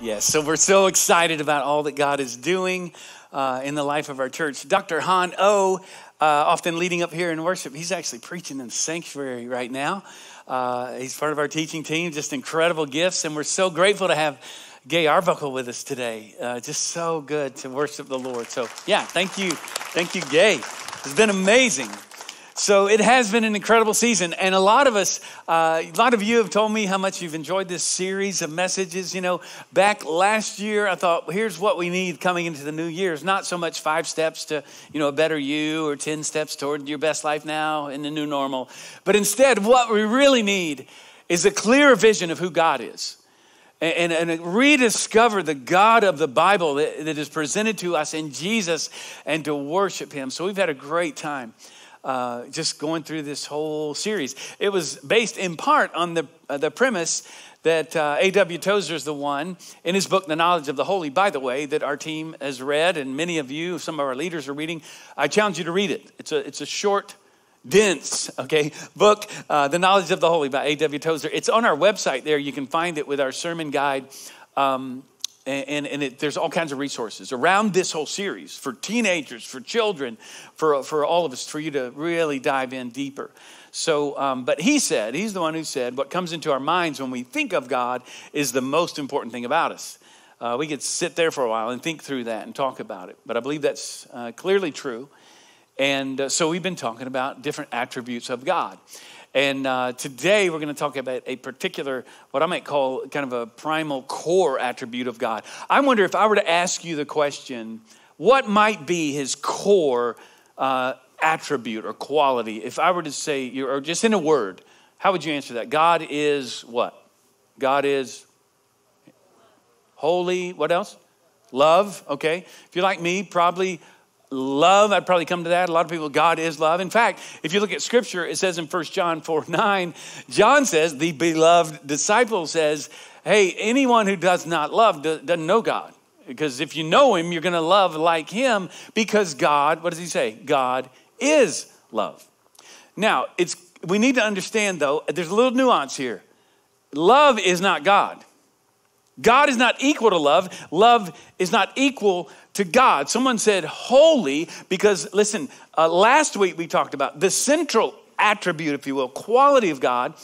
Yes, so we're so excited about all that God is doing uh, in the life of our church. Dr. Han O, uh, often leading up here in worship, he's actually preaching in the sanctuary right now. Uh, he's part of our teaching team, just incredible gifts, and we're so grateful to have Gay Arbuckle with us today. Uh, just so good to worship the Lord. So, yeah, thank you. Thank you, Gay. It's been amazing. So it has been an incredible season, and a lot of us, uh, a lot of you have told me how much you've enjoyed this series of messages. You know, back last year, I thought, here's what we need coming into the new year. It's not so much five steps to you know a better you or ten steps toward your best life now in the new normal, but instead, what we really need is a clear vision of who God is. And, and, and, rediscover the God of the Bible that, that is presented to us in Jesus and to worship Him. So we've had a great time. Uh, just going through this whole series. It was based in part on the, uh, the premise that uh, A.W. Tozer is the one in his book, The Knowledge of the Holy, by the way, that our team has read, and many of you, some of our leaders are reading. I challenge you to read it. It's a, it's a short, dense, okay, book, uh, The Knowledge of the Holy by A.W. Tozer. It's on our website there. You can find it with our sermon guide. Um, and, and, and it, there's all kinds of resources around this whole series for teenagers, for children, for, for all of us, for you to really dive in deeper. So, um, but he said, he's the one who said, what comes into our minds when we think of God is the most important thing about us. Uh, we could sit there for a while and think through that and talk about it. But I believe that's uh, clearly true. And uh, so we've been talking about different attributes of God. And uh, today we're going to talk about a particular, what I might call kind of a primal core attribute of God. I wonder if I were to ask you the question, what might be his core uh, attribute or quality? If I were to say, or just in a word, how would you answer that? God is what? God is holy. What else? Love. Okay. If you're like me, probably love, I'd probably come to that. A lot of people, God is love. In fact, if you look at scripture, it says in 1 John 4 9, John says, the beloved disciple says, hey, anyone who does not love doesn't know God. Because if you know him, you're going to love like him because God, what does he say? God is love. Now, it's we need to understand though, there's a little nuance here. Love is not God. God is not equal to love. Love is not equal to God. Someone said holy because, listen, uh, last week we talked about the central attribute, if you will, quality of God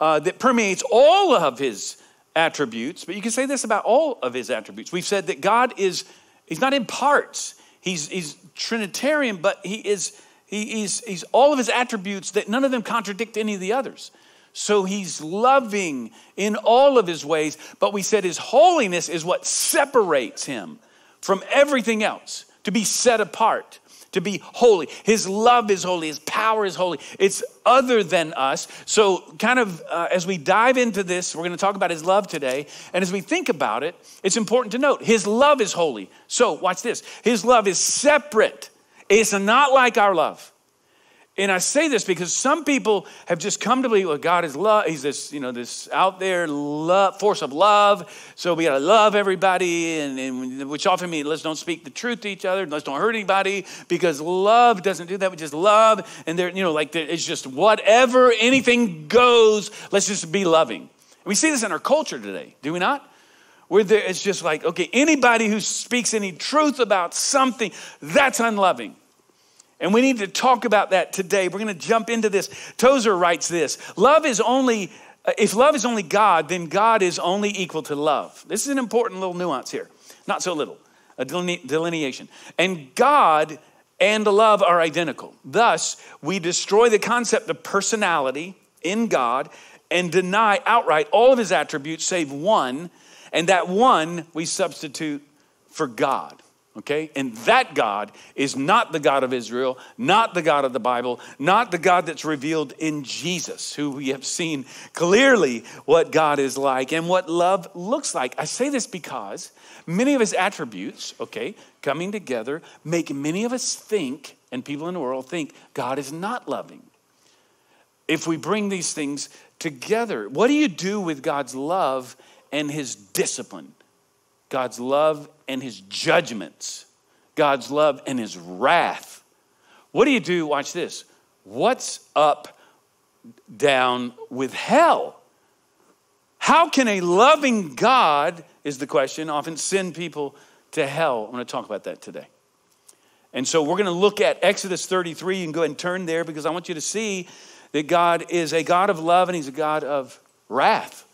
uh, that permeates all of his attributes. But you can say this about all of his attributes. We've said that God is, he's not in parts, he's, he's Trinitarian, but he is, he, he's, he's all of his attributes that none of them contradict any of the others. So he's loving in all of his ways, but we said his holiness is what separates him from everything else, to be set apart, to be holy. His love is holy, his power is holy. It's other than us. So, kind of uh, as we dive into this, we're going to talk about his love today. And as we think about it, it's important to note his love is holy. So, watch this his love is separate, it's not like our love. And I say this because some people have just come to believe, well, God is love. He's this, you know, this out there love, force of love. So we got to love everybody, and, and, which often means let's don't speak the truth to each other, let's don't hurt anybody, because love doesn't do that. We just love, and there, you know, like it's just whatever, anything goes. Let's just be loving. And we see this in our culture today, do we not? Where there, it's just like, okay, anybody who speaks any truth about something, that's unloving. And we need to talk about that today. We're going to jump into this. Tozer writes this Love is only, uh, if love is only God, then God is only equal to love. This is an important little nuance here. Not so little, a delineation. And God and love are identical. Thus, we destroy the concept of personality in God and deny outright all of his attributes save one, and that one we substitute for God. Okay? And that God is not the God of Israel, not the God of the Bible, not the God that's revealed in Jesus, who we have seen clearly what God is like and what love looks like. I say this because many of his attributes, okay, coming together, make many of us think, and people in the world think, God is not loving. If we bring these things together, what do you do with God's love and his discipline? God's love and his judgments, God's love and his wrath. What do you do? Watch this. What's up down with hell? How can a loving God, is the question, often send people to hell? I'm going to talk about that today. And so we're going to look at Exodus 33. You can go ahead and turn there because I want you to see that God is a God of love and He's a God of wrath.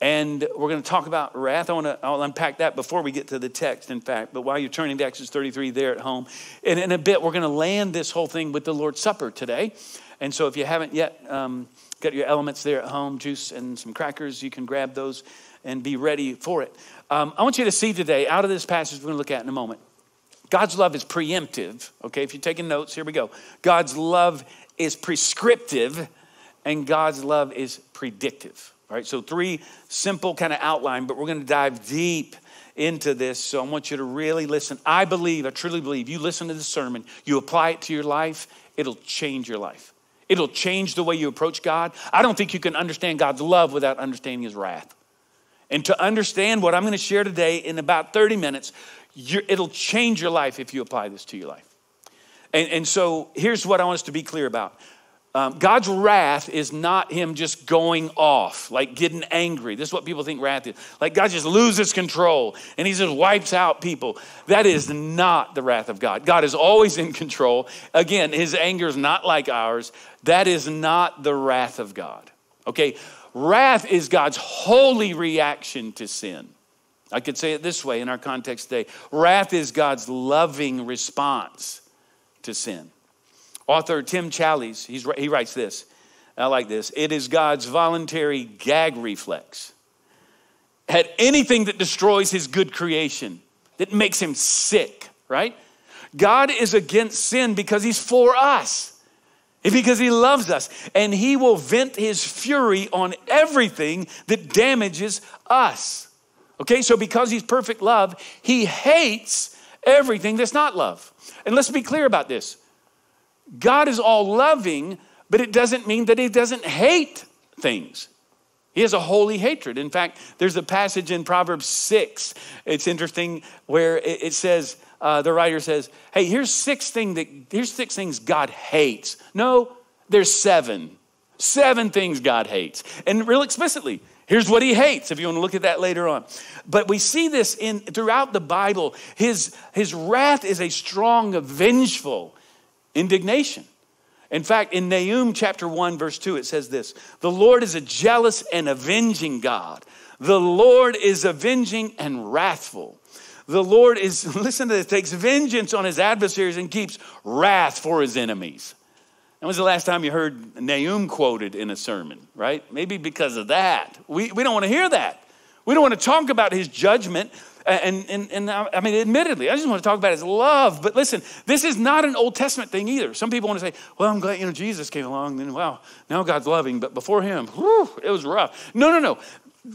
And we're going to talk about wrath. I want to, I'll unpack that before we get to the text, in fact. But while you're turning to Exodus 33 there at home, and in a bit, we're going to land this whole thing with the Lord's Supper today. And so if you haven't yet um, got your elements there at home, juice and some crackers, you can grab those and be ready for it. Um, I want you to see today, out of this passage we're going to look at in a moment, God's love is preemptive. Okay, if you're taking notes, here we go. God's love is prescriptive, and God's love is predictive. All right, so three simple kind of outline, but we're going to dive deep into this. So I want you to really listen. I believe, I truly believe, you listen to the sermon, you apply it to your life, it'll change your life. It'll change the way you approach God. I don't think you can understand God's love without understanding his wrath. And to understand what I'm going to share today in about 30 minutes, it'll change your life if you apply this to your life. And, and so here's what I want us to be clear about um, God's wrath is not him just going off, like getting angry. This is what people think wrath is. Like God just loses control and he just wipes out people. That is not the wrath of God. God is always in control. Again, his anger is not like ours. That is not the wrath of God. Okay? Wrath is God's holy reaction to sin. I could say it this way in our context today wrath is God's loving response to sin. Author Tim Challies, he writes this. I like this. It is God's voluntary gag reflex at anything that destroys his good creation, that makes him sick, right? God is against sin because he's for us, because he loves us, and he will vent his fury on everything that damages us. Okay, so because he's perfect love, he hates everything that's not love. And let's be clear about this God is all loving, but it doesn't mean that He doesn't hate things. He has a holy hatred. In fact, there's a passage in Proverbs 6. It's interesting where it says, uh, the writer says, hey, here's six, thing that, here's six things God hates. No, there's seven. Seven things God hates. And real explicitly, Here's what he hates, if you want to look at that later on. But we see this in throughout the Bible. His, his wrath is a strong, vengeful indignation. In fact, in Nahum chapter 1, verse 2, it says this The Lord is a jealous and avenging God. The Lord is avenging and wrathful. The Lord is, listen to this, takes vengeance on his adversaries and keeps wrath for his enemies. When was the last time you heard Nahum quoted in a sermon, right? Maybe because of that. We, we don't want to hear that. We don't want to talk about his judgment and, and, and I mean, admittedly, I just want to talk about his love. But listen, this is not an Old Testament thing either. Some people want to say, well, I'm glad, you know, Jesus came along. Then, wow, now God's loving. But before him, whew, it was rough. No, no, no.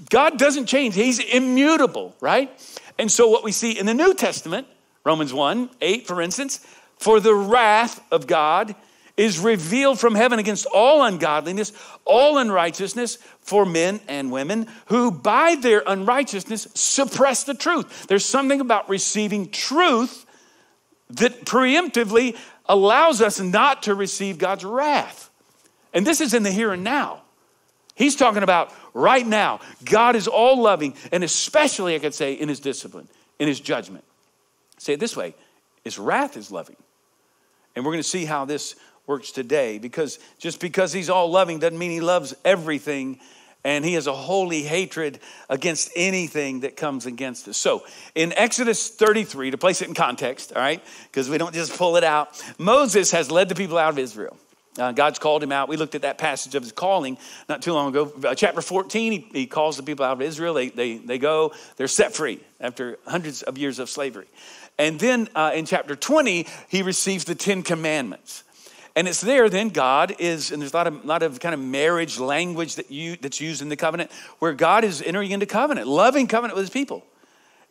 God doesn't change. He's immutable, right? And so what we see in the New Testament, Romans 1, 8, for instance, for the wrath of God – is revealed from heaven against all ungodliness, all unrighteousness for men and women who by their unrighteousness suppress the truth. There's something about receiving truth that preemptively allows us not to receive God's wrath. And this is in the here and now. He's talking about right now. God is all loving, and especially, I could say, in his discipline, in his judgment. Say it this way his wrath is loving. And we're going to see how this works today because just because he's all loving doesn't mean he loves everything and he has a holy hatred against anything that comes against us. So, in Exodus 33, to place it in context, all right, because we don't just pull it out, Moses has led the people out of Israel. Uh, God's called him out. We looked at that passage of his calling not too long ago. Uh, chapter 14, he, he, calls the people out of Israel. They, they, they go, they're set free after hundreds of years of slavery. And then uh, in chapter 20, he receives the Ten Commandments. And it's there then God is, and there's a lot of, lot of kind of marriage language that you, that's used in the covenant where God is entering into covenant, loving covenant with his people.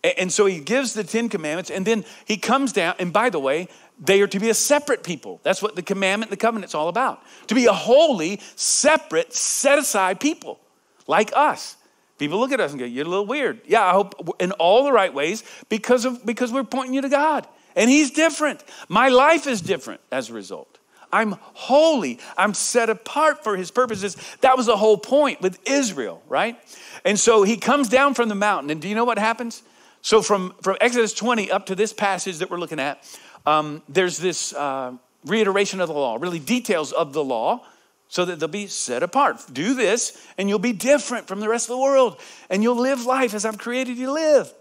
And, and so he gives the Ten Commandments and then he comes down. And by the way, they are to be a separate people. That's what the commandment, the covenant's all about. To be a holy, separate, set aside people like us. People look at us and go, You're a little weird. Yeah, I hope in all the right ways because, of, because we're pointing you to God. And He's different. My life is different as a result. I'm holy. I'm set apart for his purposes. That was the whole point with Israel, right? And so he comes down from the mountain. And do you know what happens? So from, from Exodus 20 up to this passage that we're looking at, um, there's this uh, reiteration of the law, really details of the law so that they'll be set apart. Do this, and you'll be different from the rest of the world, and you'll live life as I've created you to live.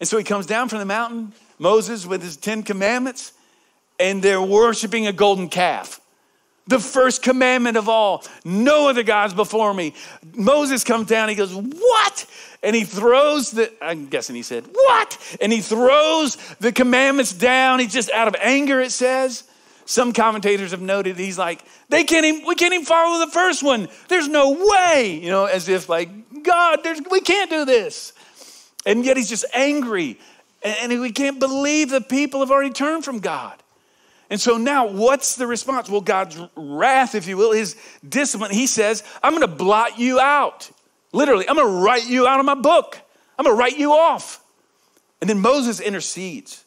And so he comes down from the mountain, Moses with his 10 commandments, and they're worshiping a golden calf. The first commandment of all no other gods before me. Moses comes down, he goes, What? And he throws the, I'm guessing he said, What? And he throws the commandments down. He's just out of anger, it says. Some commentators have noted he's like, they can't even, we can't even follow the first one. There's no way, you know, as if like, God, there's, we can't do this. And yet he's just angry. And, and we can't believe the people have already turned from God. And so now, what's the response? Well, God's wrath, if you will, his discipline, he says, I'm going to blot you out. Literally, I'm going to write you out of my book. I'm going to write you off. And then Moses intercedes.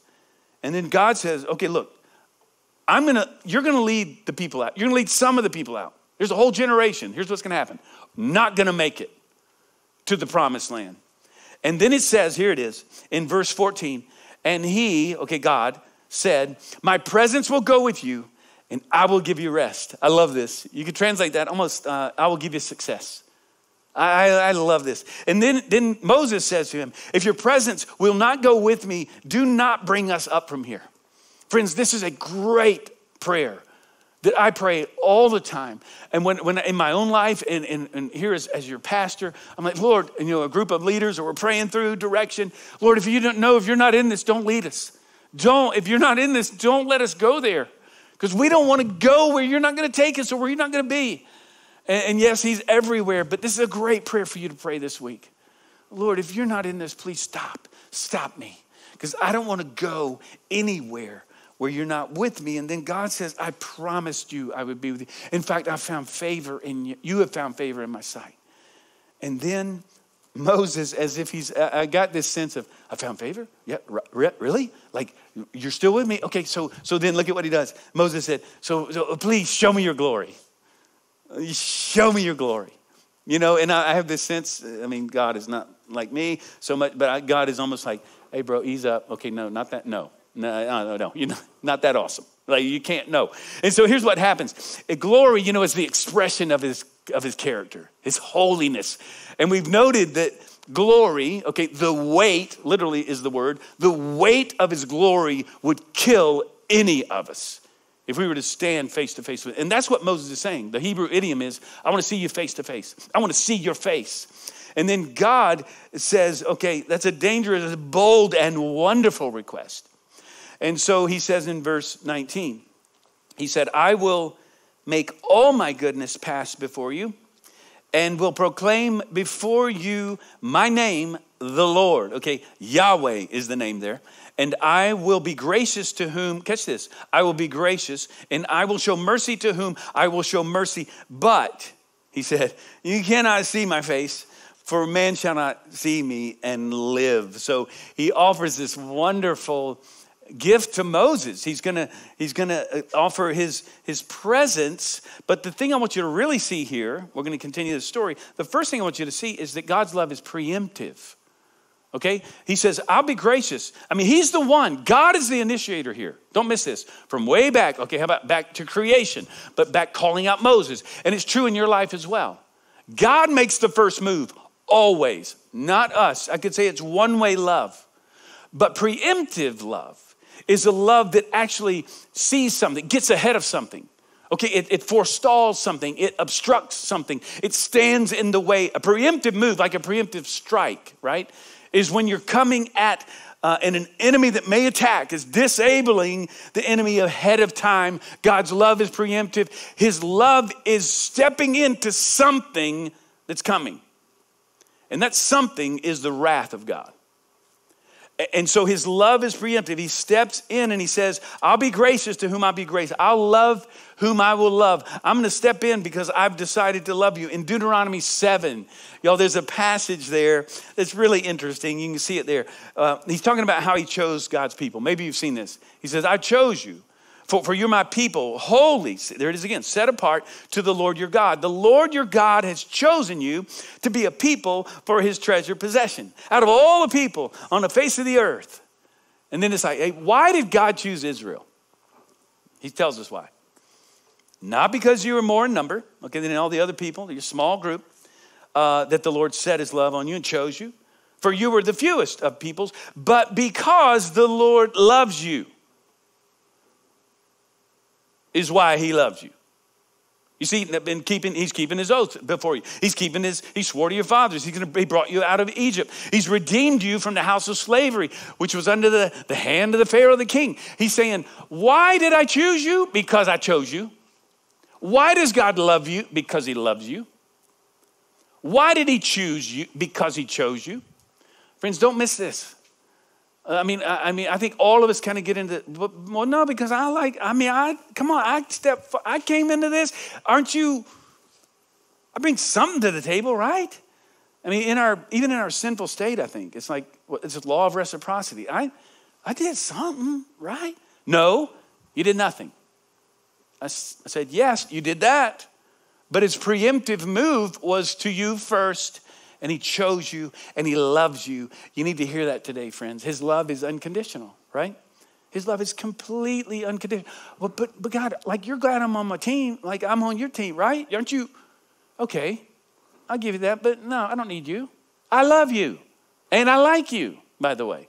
And then God says, okay, look, I'm going to, you're going to lead the people out. You're going to lead some of the people out. There's a whole generation. Here's what's going to happen. Not going to make it to the promised land. And then it says, here it is, in verse 14, and he, okay, God, said, My presence will go with you and I will give you rest. I love this. You could translate that almost, uh, I will give you success. I, I, love this. And then, then Moses says to him, If your presence will not go with me, do not bring us up from here. Friends, this is a great prayer that I pray all the time. And when, when in my own life, and, and, and here as, as your pastor, I'm like, Lord, and, you know, a group of leaders, or we're praying through direction. Lord, if you don't know, if you're not in this, don't lead us. Don't, if you're not in this, don't let us go there because we don't want to go where you're not going to take us or where you're not going to be. And, and yes, He's everywhere, but this is a great prayer for you to pray this week. Lord, if you're not in this, please stop. Stop me because I don't want to go anywhere where you're not with me. And then God says, I promised you I would be with you. In fact, I found favor in you. You have found favor in my sight. And then Moses as if he's, I got this sense of, I found favor? Yeah, really? Like, you're still with me? Okay, so, so then look at what he does. Moses said, so, so please show me your glory. Show me your glory. You know, and I, have this sense, I mean, God is not like me so much, but I, God is almost like, hey, bro, ease up. Okay, no, not that, no, no, no, no, you're not, not that awesome. Like, you can't know. And so here's what happens. Glory, you know, is the expression of his of his character, his holiness. And we've noted that glory, okay, the weight, literally is the word, the weight of his glory would kill any of us if we were to stand face to face with it. And that's what Moses is saying. The Hebrew idiom is, I want to see you face to face. I want to see your face. And then God says, okay, that's a dangerous, bold, and wonderful request. And so he says in verse 19, he said, I will make all my goodness pass before you, and will proclaim before you my name, the Lord. Okay, Yahweh is the name there. And I will be gracious to whom, catch this, I will be gracious, and I will show mercy to whom I will show mercy. But, he said, you cannot see my face, for man shall not see me and live. So he offers this wonderful Gift to Moses. He's gonna, he's gonna uh, offer his, his presence. But the thing I want you to really see here, we're gonna continue the story. The first thing I want you to see is that God's love is preemptive. Okay? He says, I'll be gracious. I mean, he's the one. God is the initiator here. Don't miss this. From way back, okay, how about back to creation, but back calling out Moses. And it's true in your life as well. God makes the first move, always, not us. I could say it's one way love, but preemptive love is a love that actually sees something, gets ahead of something. Okay, it, it, forestalls something, it obstructs something, it stands in the way. A preemptive move, like a preemptive strike, right, is when you're coming at uh, and an enemy that may attack is disabling the enemy ahead of time. God's love is preemptive. His love is stepping into something that's coming. And that something is the wrath of God. And so his love is preemptive. He steps in and he says, I'll be gracious to whom I be gracious. I'll love whom I will love. I'm going to step in because I've decided to love you. In Deuteronomy 7, y'all, there's a passage there that's really interesting. You can see it there. Uh, he's talking about how he chose God's people. Maybe you've seen this. He says, I chose you for, for you're my people, holy, there it is again, set apart to the Lord your God. The Lord your God has chosen you to be a people for his treasure possession. Out of all the people on the face of the earth. And then it's like, hey, why did God choose Israel? He tells us why. Not because you were more in number, okay, than all the other people, your small group, uh, that the Lord set his love on you and chose you, for you were the fewest of peoples, but because the Lord loves you is why he loves you. You see, keeping, he's keeping his oath before you. He's keeping his, he swore to your fathers. He's gonna, he brought you out of Egypt. He's redeemed you from the house of slavery, which was under the, the hand of the Pharaoh, the king. He's saying, Why did I choose you? Because I chose you. Why does God love you? Because he loves you. Why did he choose you? Because he chose you. Friends, don't miss this. I mean, I, I, mean, I think all of us kind of get into, but well, no, because I like. I mean, I come on, I step, I came into this. Aren't you? I bring something to the table, right? I mean, in our even in our sinful state, I think it's like it's a law of reciprocity. I, I did something, right? No, you did nothing. I, I said yes, you did that, but his preemptive move was to you first and He chose you and He loves you. You need to hear that today, friends. His love is unconditional, right? His love is completely unconditional. But, but, but God, like you're glad I'm on my team, like I'm on your team, right? Aren't you? Okay, I'll give you that, but no, I don't need you. I love you and I like you, by the way.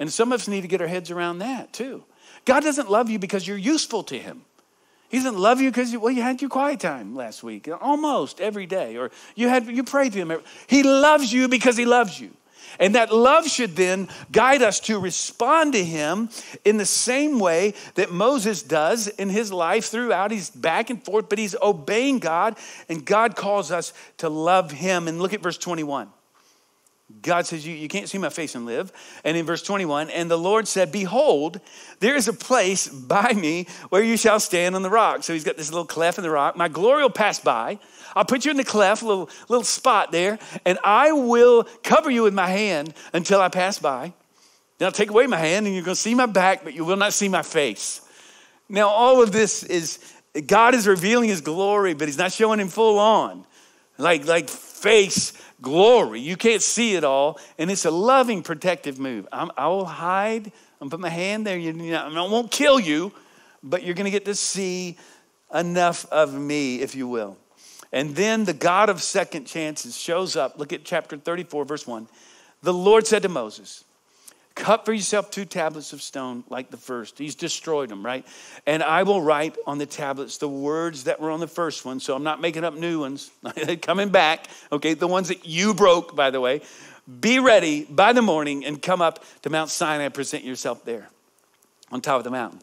And some of us need to get our heads around that too. God doesn't love you because you're useful to Him. He doesn't love you because you, well, you had your quiet time last week, almost every day, or you had you prayed to him. Every, he loves you because he loves you. And that love should then guide us to respond to him in the same way that Moses does in his life throughout. He's back and forth, but he's obeying God, and God calls us to love him. And look at verse 21. God says, you, you can't see my face and live. And in verse 21, and the Lord said, Behold, there is a place by me where you shall stand on the rock. So he's got this little cleft in the rock. My glory will pass by. I'll put you in the cleft, little, little spot there, and I will cover you with my hand until I pass by. Then I'll take away my hand, and you're going to see my back, but you will not see my face. Now, all of this is God is revealing his glory, but he's not showing him full on. Like, like face glory. You can't see it all. And it's a loving, protective move. I'm, i will hide. i put my hand there. You, you know, I won't kill you, but you're going to get to see enough of me, if you will. And then the God of second chances shows up. Look at chapter 34, verse 1. The Lord said to Moses, Cut for yourself two tablets of stone like the first. He's destroyed them, right? And I will write on the tablets the words that were on the first one. So I'm not making up new ones. Coming back, okay? The ones that you broke, by the way. Be ready by the morning and come up to Mount Sinai present yourself there on top of the mountain.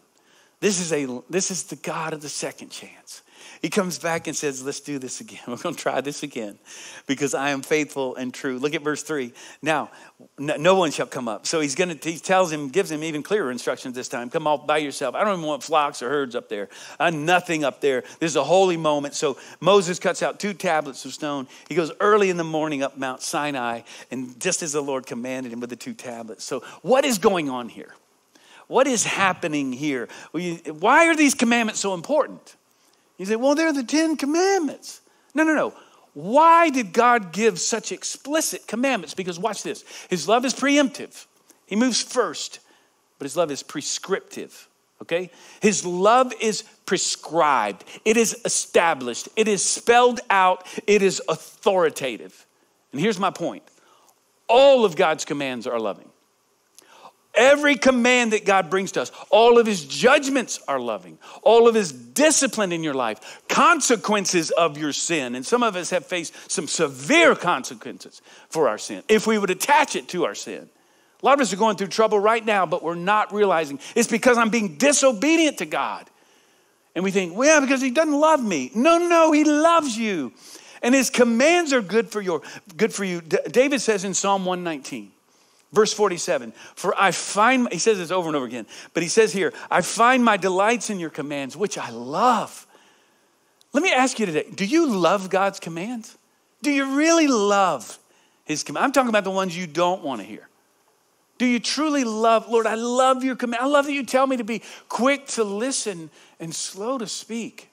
This is, a, this is the God of the second chance. He comes back and says, Let's do this again. We're going to try this again because I am faithful and true. Look at verse three. Now, no one shall come up. So he's going to, he tells him, gives him even clearer instructions this time. Come off by yourself. I don't even want flocks or herds up there. I'm nothing up there. This is a holy moment. So Moses cuts out two tablets of stone. He goes early in the morning up Mount Sinai, and just as the Lord commanded him with the two tablets. So, what is going on here? What is happening here? Why are these commandments so important? You say, well, they're the Ten Commandments. No, no, no. Why did God give such explicit commandments? Because watch this His love is preemptive, He moves first, but His love is prescriptive. Okay? His love is prescribed, it is established, it is spelled out, it is authoritative. And here's my point all of God's commands are loving. Every command that God brings to us, all of his judgments are loving, all of his discipline in your life, consequences of your sin. And some of us have faced some severe consequences for our sin if we would attach it to our sin. A lot of us are going through trouble right now, but we're not realizing it's because I'm being disobedient to God. And we think, well, because he doesn't love me. No, no, he loves you. And his commands are good for your good for you. D David says in Psalm 119, Verse 47, for I find, he says this over and over again, but he says here, I find my delights in your commands, which I love. Let me ask you today, do you love God's commands? Do you really love his commands? I'm talking about the ones you don't want to hear. Do you truly love, Lord, I love your command. I love that you tell me to be quick to listen and slow to speak.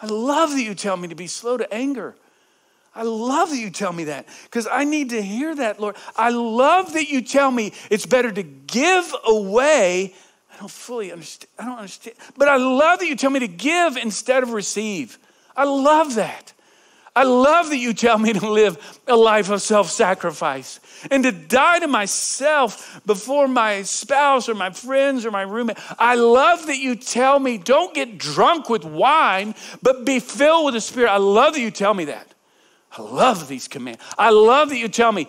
I love that you tell me to be slow to anger. I love that you tell me that because I need to hear that, Lord. I love that you tell me it's better to give away. I don't fully understand. I don't understand. But I love that you tell me to give instead of receive. I love that. I love that you tell me to live a life of self sacrifice and to die to myself before my spouse or my friends or my roommate. I love that you tell me don't get drunk with wine, but be filled with the Spirit. I love that you tell me that. I love these commands. I love that you tell me,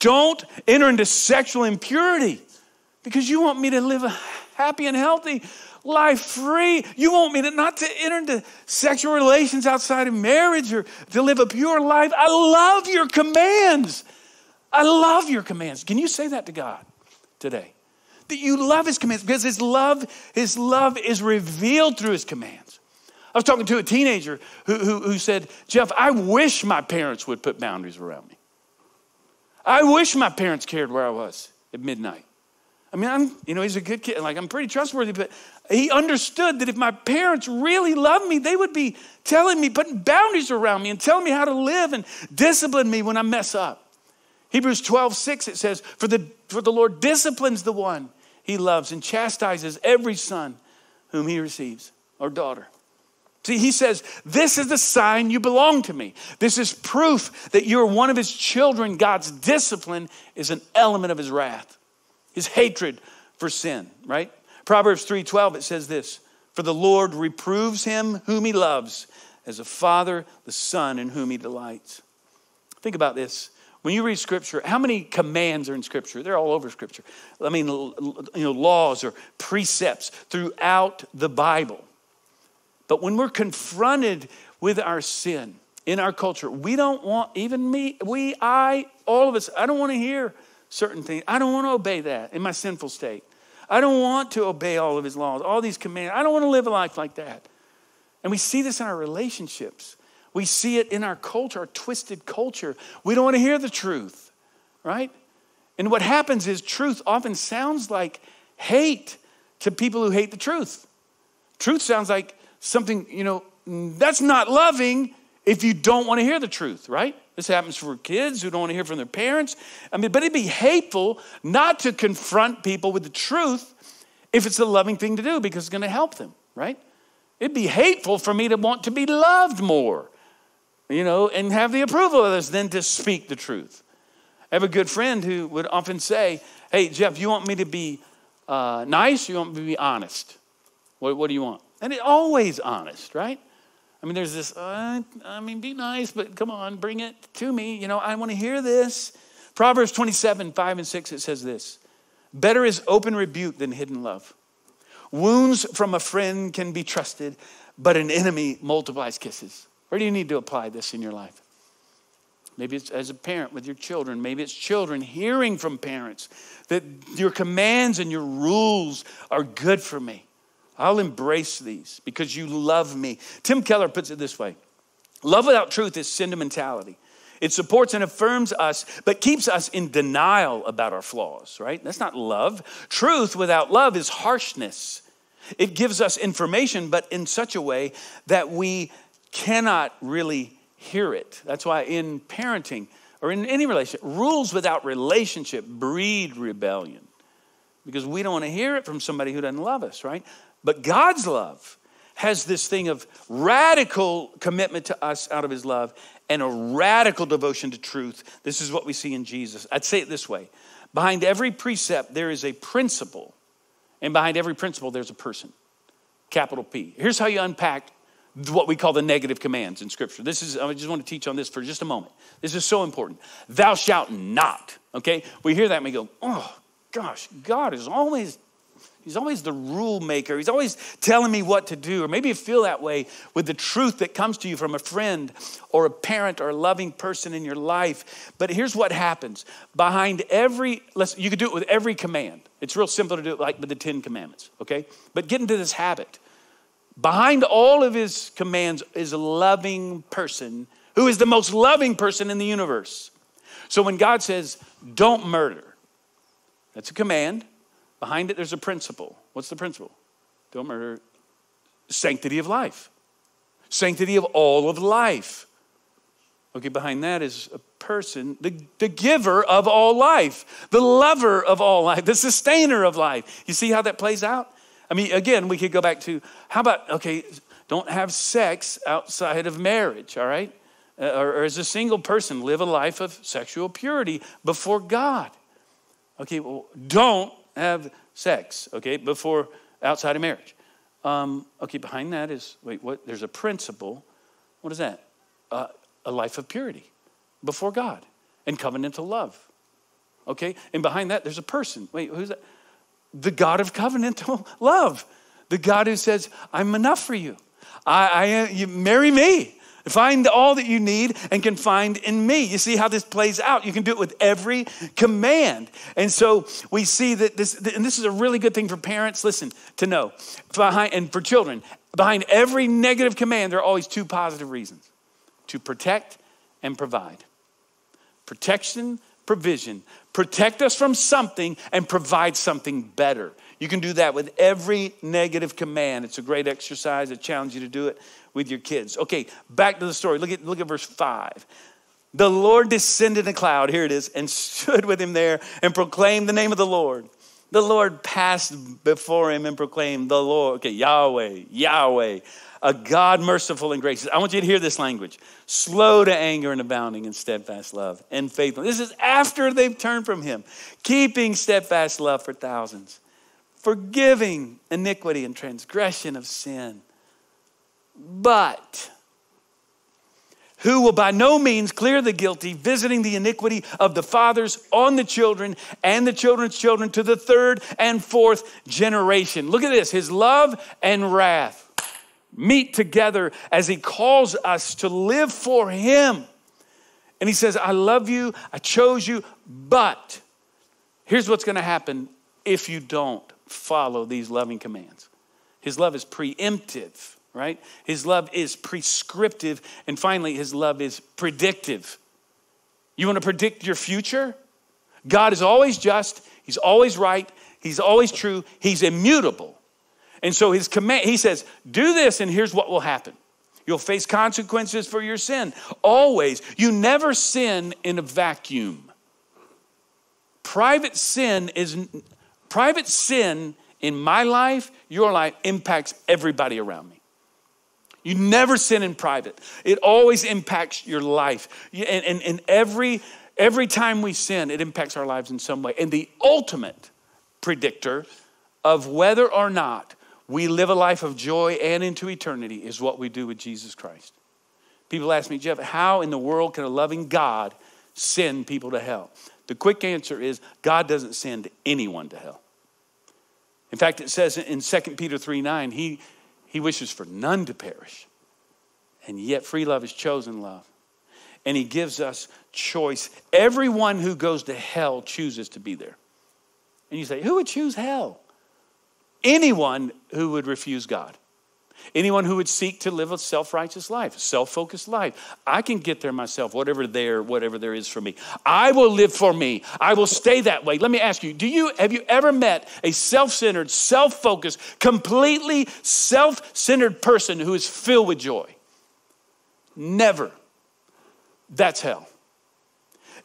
don't enter into sexual impurity because you want me to live a happy and healthy life free. You want me to not to enter into sexual relations outside of marriage or to live a pure life. I love your commands. I love your commands. Can you say that to God today? That you love his commands because his love, his love is revealed through his commands. I was talking to a teenager who, who, who said, Jeff, I wish my parents would put boundaries around me. I wish my parents cared where I was at midnight. I mean, I'm, you know, he's a good kid. Like, I'm pretty trustworthy, but he understood that if my parents really loved me, they would be telling me, putting boundaries around me and telling me how to live and discipline me when I mess up. Hebrews 12, 6, it says, For the, for the Lord disciplines the one he loves and chastises every son whom he receives or daughter. See, he says, This is the sign you belong to me. This is proof that you're one of his children. God's discipline is an element of his wrath, his hatred for sin, right? Proverbs 3:12 it says this, for the Lord reproves him whom he loves as a father the son in whom he delights. Think about this. When you read scripture, how many commands are in scripture? They're all over scripture. I mean, you know, laws or precepts throughout the Bible. But when we're confronted with our sin in our culture, we don't want, even me, we, I, all of us, I don't want to hear certain things. I don't want to obey that in my sinful state. I don't want to obey all of his laws, all these commands. I don't want to live a life like that. And we see this in our relationships. We see it in our culture, our twisted culture. We don't want to hear the truth, right? And what happens is truth often sounds like hate to people who hate the truth. Truth sounds like something, you know, that's not loving if you don't want to hear the truth, right? This happens for kids who don't want to hear from their parents. I mean, but it'd be hateful not to confront people with the truth if it's a loving thing to do because it's going to help them, right? It'd be hateful for me to want to be loved more, you know, and have the approval of others than to speak the truth. I have a good friend who would often say, Hey, Jeff, you want me to be uh, nice? you want me to be honest? What, what do you want? And it always honest, right? I mean, there's this, uh, I mean, be nice, but come on, bring it to me. You know, I want to hear this. Proverbs 27, 5 and 6, it says this Better is open rebuke than hidden love. Wounds from a friend can be trusted, but an enemy multiplies kisses. Where do you need to apply this in your life? Maybe it's as a parent with your children. Maybe it's children hearing from parents that your commands and your rules are good for me. I'll embrace these because you love me. Tim Keller puts it this way Love without truth is sentimentality. It supports and affirms us, but keeps us in denial about our flaws, right? That's not love. Truth without love is harshness. It gives us information, but in such a way that we cannot really hear it. That's why in parenting or in any relationship, rules without relationship breed rebellion because we don't want to hear it from somebody who doesn't love us, right? But God's love has this thing of radical commitment to us out of his love and a radical devotion to truth. This is what we see in Jesus. I'd say it this way behind every precept, there is a principle, and behind every principle, there's a person. Capital P. Here's how you unpack what we call the negative commands in Scripture. This is, I just want to teach on this for just a moment. This is so important. Thou shalt not, okay? We hear that and we go, oh gosh, God is always He's always the rule maker. He's always telling me what to do. Or maybe you feel that way with the truth that comes to you from a friend or a parent or a loving person in your life. But here's what happens behind every, listen, you could do it with every command. It's real simple to do it like with the Ten Commandments, okay? But get into this habit. Behind all of his commands is a loving person who is the most loving person in the universe. So when God says, don't murder, that's a command. Behind it, there's a principle. What's the principle? Don't murder. Sanctity of life. Sanctity of all of life. Okay, behind that is a person, the, the giver of all life, the lover of all life, the sustainer of life. You see how that plays out? I mean, again, we could go back to how about, okay, don't have sex outside of marriage, all right? Uh, or, or, as a single person, live a life of sexual purity before God. Okay, well, don't have sex, okay, before outside of marriage. Um, okay, behind that is wait, what? There's a principle. What is that? Uh, a life of purity before God and covenantal love. Okay, and behind that, there's a person. Wait, who's that? The God of covenantal love, the God who says, "I'm enough for you. I, I you marry me. Find all that you need and can find in me. You see how this plays out. You can do it with every command. And so we see that this, and this is a really good thing for parents, listen, to know, behind, and for children, behind every negative command, there are always two positive reasons to protect and provide. Protection, provision. Protect us from something and provide something better. You can do that with every negative command. It's a great exercise. I challenge you to do it with your kids. Okay, back to the story. Look at, look at verse 5. The Lord descended in a cloud, here it is, and stood with him there and proclaimed the name of the Lord. The Lord passed before him and proclaimed, The Lord, okay, Yahweh, Yahweh, a God merciful and gracious. I want you to hear this language slow to anger and abounding in steadfast love and faithfulness. This is after they've turned from him, keeping steadfast love for thousands, forgiving iniquity and transgression of sin but who will by no means clear the guilty, visiting the iniquity of the fathers on the children and the children's children to the third and fourth generation. Look at this his love and wrath meet together as he calls us to live for him. And he says, I love you, I chose you, but here's what's gonna happen if you don't follow these loving commands. His love is preemptive right? His love is prescriptive. And finally, his love is predictive. You want to predict your future? God is always just, he's always right, he's always true, he's immutable. And so his command, he says, do this, and here's what will happen. You'll face consequences for your sin. Always. You never sin in a vacuum. Private sin is private sin in my life, your life impacts everybody around me. You never sin in private. It always impacts your life. And, and, and every, every time we sin, it impacts our lives in some way. And the ultimate predictor of whether or not we live a life of joy and into eternity is what we do with Jesus Christ. People ask me, Jeff, how in the world can a loving God send people to hell? The quick answer is God doesn't send anyone to hell. In fact, it says in 2 Peter 3 9, he, he wishes for none to perish. And yet, free love is chosen love. And He gives us choice. Everyone who goes to hell chooses to be there. And you say, Who would choose hell? Anyone who would refuse God. Anyone who would seek to live a self-righteous life, self-focused life. I can get there myself, whatever there, whatever there is for me. I will live for me. I will stay that way. Let me ask you, do you have you ever met a self-centered, self-focused, completely self-centered person who is filled with joy? Never. That's hell.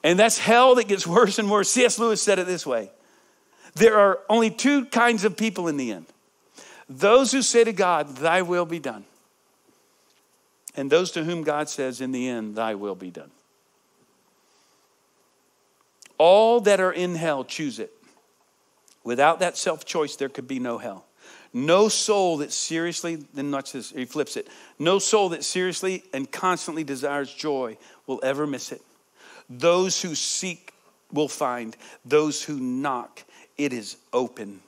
And that's hell that gets worse and worse. C.S. Lewis said it this way. There are only two kinds of people in the end those who say to God, Thy will be done. And those to whom God says, In the end, Thy will be done. All that are in hell choose it. Without that self choice, there could be no hell. No soul that seriously, then watch this, he flips it. No soul that seriously and constantly desires joy will ever miss it. Those who seek will find, those who knock, it is open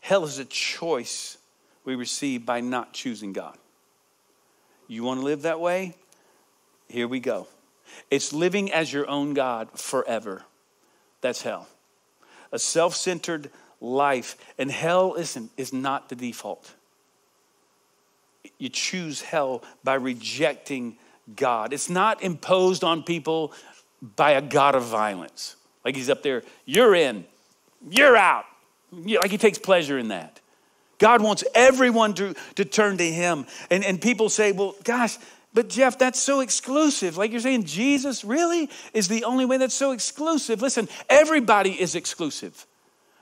Hell is a choice we receive by not choosing God. You want to live that way? Here we go. It's living as your own God forever. That's hell. A self centered life. And hell isn't, is not the default. You choose hell by rejecting God. It's not imposed on people by a God of violence. Like he's up there, you're in, you're out like he takes pleasure in that. God wants everyone to, to turn to him. And, and people say, well, gosh, but Jeff, that's so exclusive. Like you're saying, Jesus really is the only way that's so exclusive. Listen, everybody is exclusive.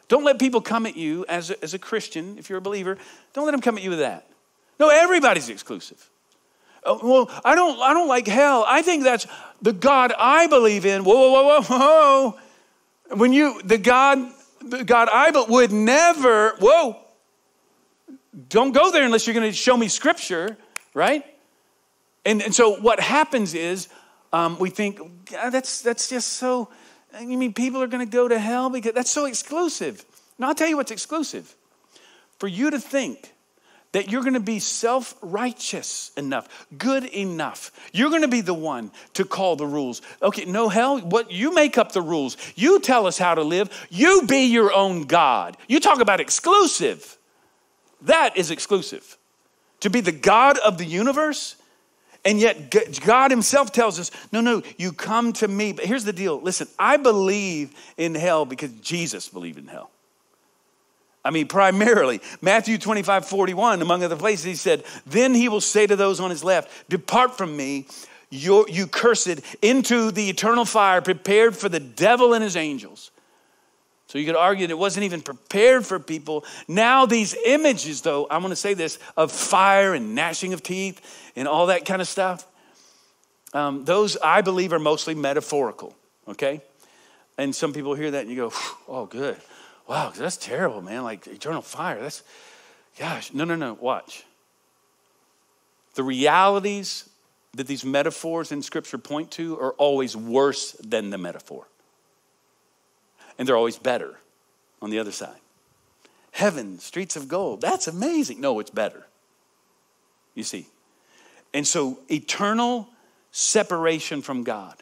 Don't let people come at you as a, as a Christian, if you're a believer, don't let them come at you with that. No, everybody's exclusive. Oh, well, I don't, I don't like hell. I think that's the God I believe in. Whoa, whoa, whoa, whoa, whoa. When you, the God God, I but would never, whoa, don't go there unless you're going to show me scripture, right? And, and so what happens is um, we think, that's, that's just so, you mean people are going to go to hell because that's so exclusive. Now, I'll tell you what's exclusive. For you to think that you're going to be self righteous enough, good enough. You're going to be the one to call the rules. Okay, no hell, what you make up the rules. You tell us how to live. You be your own God. You talk about exclusive. That is exclusive. To be the God of the universe, and yet God Himself tells us, no, no, you come to me. But here's the deal listen, I believe in hell because Jesus believed in hell. I mean, primarily. Matthew 25, 41, among other places, he said, Then he will say to those on his left, Depart from me, you, you cursed, into the eternal fire prepared for the devil and his angels. So you could argue that it wasn't even prepared for people. Now, these images, though, i want to say this, of fire and gnashing of teeth and all that kind of stuff, um, those I believe are mostly metaphorical, okay? And some people hear that and you go, oh, good wow, that's terrible, man. Like eternal fire. That's, gosh, no, no, no. Watch. The realities that these metaphors in Scripture point to are always worse than the metaphor, and they're always better on the other side. Heaven, streets of gold. That's amazing. No, it's better. You see. And so, eternal separation from God.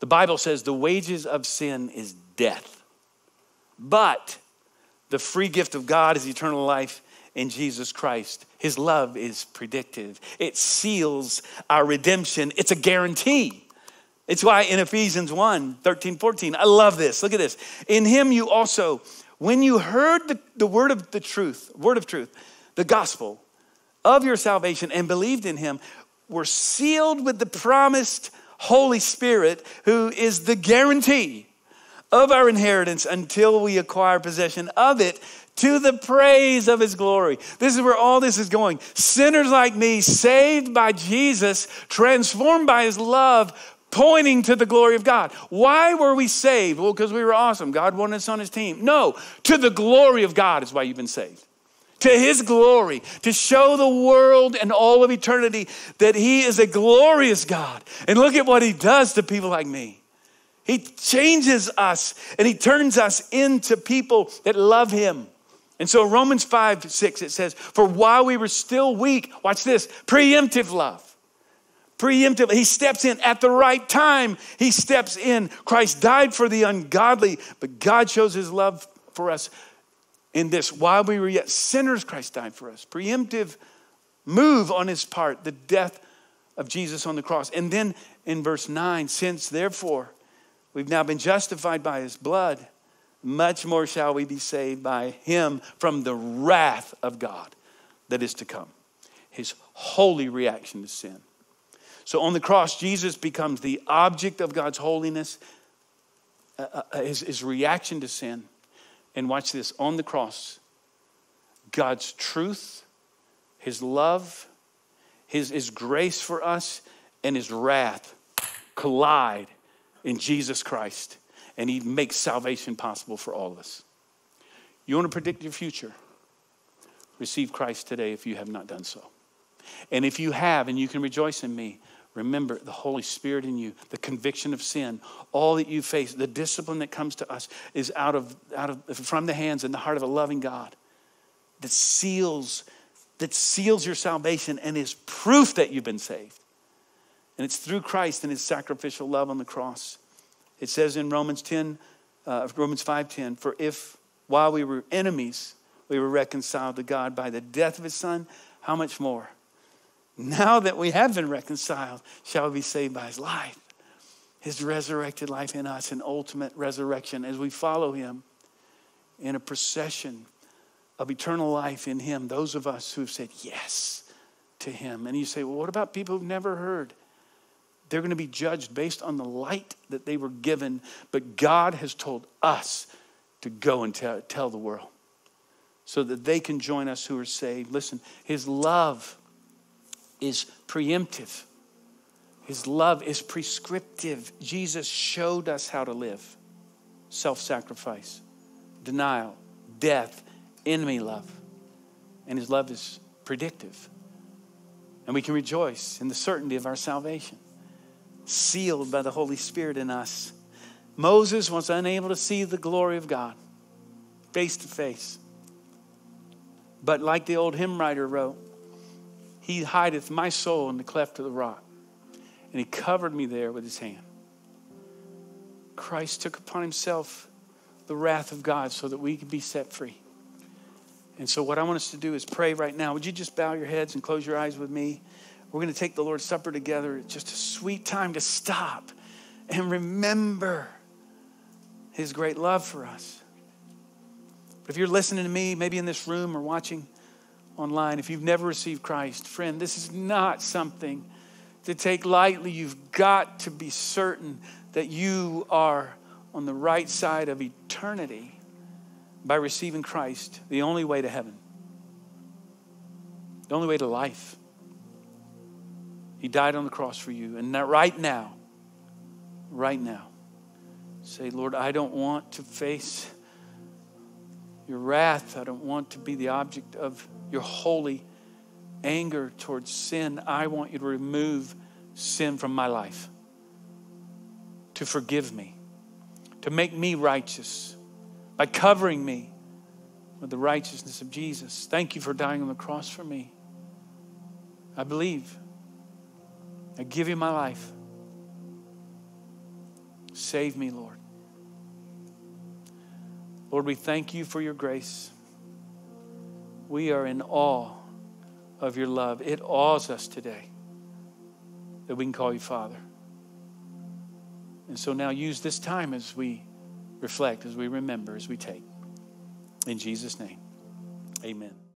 The Bible says the wages of sin is death. But the free gift of God is eternal life in Jesus Christ. His love is predictive, it seals our redemption, it's a guarantee. It's why in Ephesians 1 13, 14, I love this. Look at this. In him you also, when you heard the, the word of the truth, word of truth, the gospel of your salvation and believed in him, were sealed with the promised Holy Spirit, who is the guarantee of our inheritance until we acquire possession of it to the praise of his glory. This is where all this is going. Sinners like me, saved by Jesus, transformed by his love, pointing to the glory of God. Why were we saved? Well, because we were awesome. God wanted us on his team. No, to the glory of God is why you've been saved. To his glory, to show the world and all of eternity that he is a glorious God. And look at what he does to people like me. He changes us and He turns us into people that love Him. And so, Romans 5 6, it says, For while we were still weak, watch this preemptive love. Preemptive, he steps in at the right time. He steps in. Christ died for the ungodly, but God shows his love for us in this. While we were yet sinners, Christ died for us. Preemptive move on his part, the death of Jesus on the cross. And then in verse 9, since therefore We've now been justified by his blood. Much more shall we be saved by him from the wrath of God that is to come. His holy reaction to sin. So on the cross, Jesus becomes the object of God's holiness, uh, uh, uh his, his reaction to sin. And watch this on the cross, God's truth, his love, his, his grace for us, and his wrath collide in Jesus Christ, and He makes salvation possible for all of us. You want to predict your future? Receive Christ today if you have not done so. And if you have, and you can rejoice in me, remember the Holy Spirit in you, the conviction of sin, all that you face, the discipline that comes to us is out of, out of from the hands and the heart of a loving God that seals that seals your salvation and is proof that you've been saved. And it's through Christ and his sacrificial love on the cross. It says in Romans 10, uh, Romans 5:10, for if while we were enemies, we were reconciled to God by the death of his son, how much more? Now that we have been reconciled, shall we be saved by his life, his resurrected life in us, an ultimate resurrection as we follow him in a procession of eternal life in him, those of us who've said yes to him. And you say, well, what about people who've never heard? They're going to be judged based on the light that they were given, but God has told us to go and tell, tell the world so that they can join us who are saved. Listen, His love is preemptive, His love is prescriptive. Jesus showed us how to live self sacrifice, denial, death, enemy love. And His love is predictive. And we can rejoice in the certainty of our salvation sealed by the Holy Spirit in us. Moses was unable to see the glory of God face to face. But like the old hymn writer wrote, He hideth my soul in the cleft of the rock, and He covered me there with His hand. Christ took upon Himself the wrath of God so that we could be set free. And so, what I want us to do is pray right now. Would you just bow your heads and close your eyes with me? We're going to take the Lord's Supper together. It's just a sweet time to stop and remember His great love for us. But if you're listening to me, maybe in this room or watching online, if you've never received Christ, friend, this is not something to take lightly. You've got to be certain that you are on the right side of eternity by receiving Christ, the only way to heaven, the only way to life. He died on the cross for you. And that right now, right now, say, Lord, I don't want to face your wrath. I don't want to be the object of your holy anger towards sin. I want you to remove sin from my life, to forgive me, to make me righteous by covering me with the righteousness of Jesus. Thank you for dying on the cross for me. I believe. I give you my life. Save me, Lord. Lord, we thank you for your grace. We are in awe of your love. It awes us today that we can call you Father. And so now use this time as we reflect, as we remember, as we take. In Jesus' name, amen.